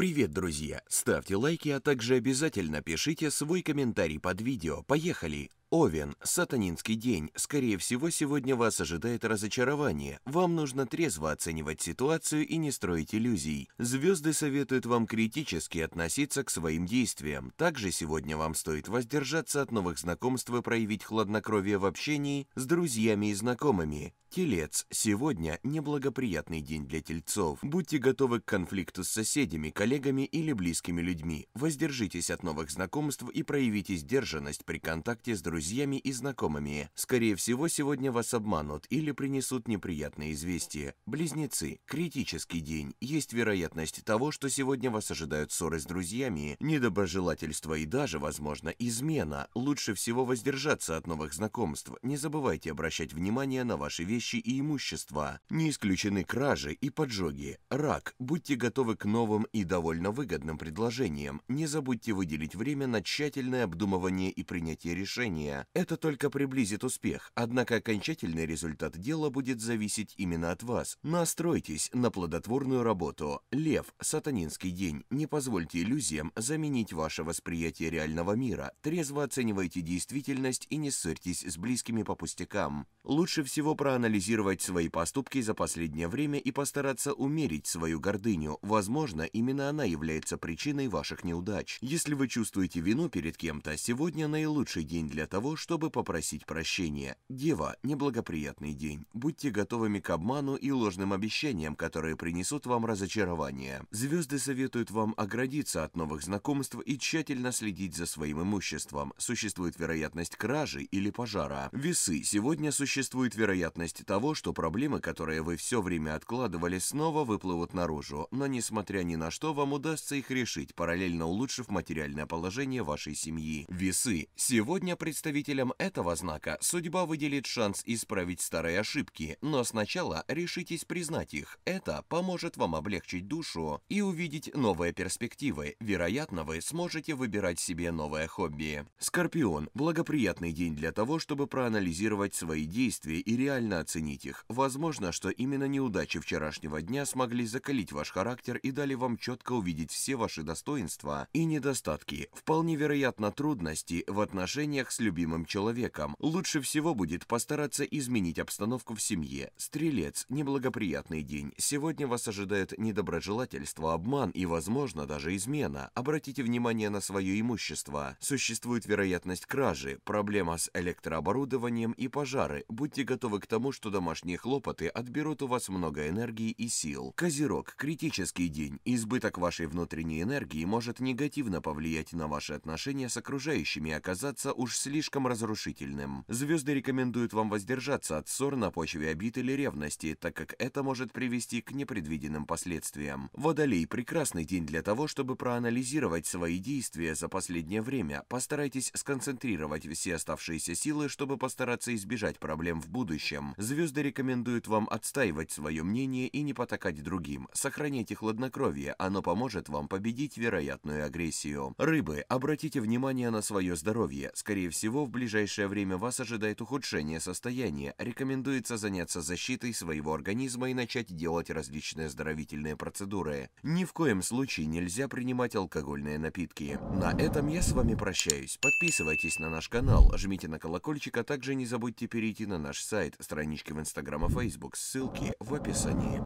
Привет, друзья! Ставьте лайки, а также обязательно пишите свой комментарий под видео. Поехали! Овен, сатанинский день, скорее всего, сегодня вас ожидает разочарование. Вам нужно трезво оценивать ситуацию и не строить иллюзий. Звезды советуют вам критически относиться к своим действиям. Также сегодня вам стоит воздержаться от новых знакомств и проявить хладнокровие в общении с друзьями и знакомыми. Телец, сегодня неблагоприятный день для тельцов. Будьте готовы к конфликту с соседями, коллегами или близкими людьми. Воздержитесь от новых знакомств и проявите сдержанность при контакте с друзьями друзьями и знакомыми. Скорее всего, сегодня вас обманут или принесут неприятные известия. Близнецы. Критический день. Есть вероятность того, что сегодня вас ожидают ссоры с друзьями, недоброжелательство и даже, возможно, измена. Лучше всего воздержаться от новых знакомств. Не забывайте обращать внимание на ваши вещи и имущество. Не исключены кражи и поджоги. Рак. Будьте готовы к новым и довольно выгодным предложениям. Не забудьте выделить время на тщательное обдумывание и принятие решения решения, это только приблизит успех, однако окончательный результат дела будет зависеть именно от вас. Настройтесь на плодотворную работу. Лев, сатанинский день, не позвольте иллюзиям заменить ваше восприятие реального мира. Трезво оценивайте действительность и не ссорьтесь с близкими по пустякам. Лучше всего проанализировать свои поступки за последнее время и постараться умерить свою гордыню. Возможно, именно она является причиной ваших неудач. Если вы чувствуете вину перед кем-то, сегодня наилучший день для того, того, чтобы попросить прощения. Дева, неблагоприятный день. Будьте готовыми к обману и ложным обещаниям, которые принесут вам разочарование. Звезды советуют вам оградиться от новых знакомств и тщательно следить за своим имуществом. Существует вероятность кражи или пожара. Весы. Сегодня существует вероятность того, что проблемы, которые вы все время откладывали, снова выплывут наружу, но несмотря ни на что, вам удастся их решить, параллельно улучшив материальное положение вашей семьи. Весы. Сегодня предстоит Представителям этого знака судьба выделит шанс исправить старые ошибки, но сначала решитесь признать их. Это поможет вам облегчить душу и увидеть новые перспективы. Вероятно, вы сможете выбирать себе новое хобби. Скорпион – благоприятный день для того, чтобы проанализировать свои действия и реально оценить их. Возможно, что именно неудачи вчерашнего дня смогли закалить ваш характер и дали вам четко увидеть все ваши достоинства и недостатки. Вполне вероятно трудности в отношениях с любимыми любимым человеком, лучше всего будет постараться изменить обстановку в семье. Стрелец, неблагоприятный день. Сегодня вас ожидает недоброжелательство, обман и, возможно, даже измена. Обратите внимание на свое имущество. Существует вероятность кражи, проблема с электрооборудованием и пожары. Будьте готовы к тому, что домашние хлопоты отберут у вас много энергии и сил. Козерог, критический день. Избыток вашей внутренней энергии может негативно повлиять на ваши отношения с окружающими и оказаться уж слишком слишком разрушительным. Звезды рекомендуют вам воздержаться от ссор на почве обид или ревности, так как это может привести к непредвиденным последствиям. Водолей – прекрасный день для того, чтобы проанализировать свои действия за последнее время. Постарайтесь сконцентрировать все оставшиеся силы, чтобы постараться избежать проблем в будущем. Звезды рекомендуют вам отстаивать свое мнение и не потакать другим. Сохраняйте хладнокровие, оно поможет вам победить вероятную агрессию. Рыбы, обратите внимание на свое здоровье. Скорее всего, всего, в ближайшее время вас ожидает ухудшение состояния. Рекомендуется заняться защитой своего организма и начать делать различные оздоровительные процедуры. Ни в коем случае нельзя принимать алкогольные напитки. На этом я с вами прощаюсь. Подписывайтесь на наш канал, жмите на колокольчик, а также не забудьте перейти на наш сайт, странички в Инстаграм и Фейсбук. Ссылки в описании.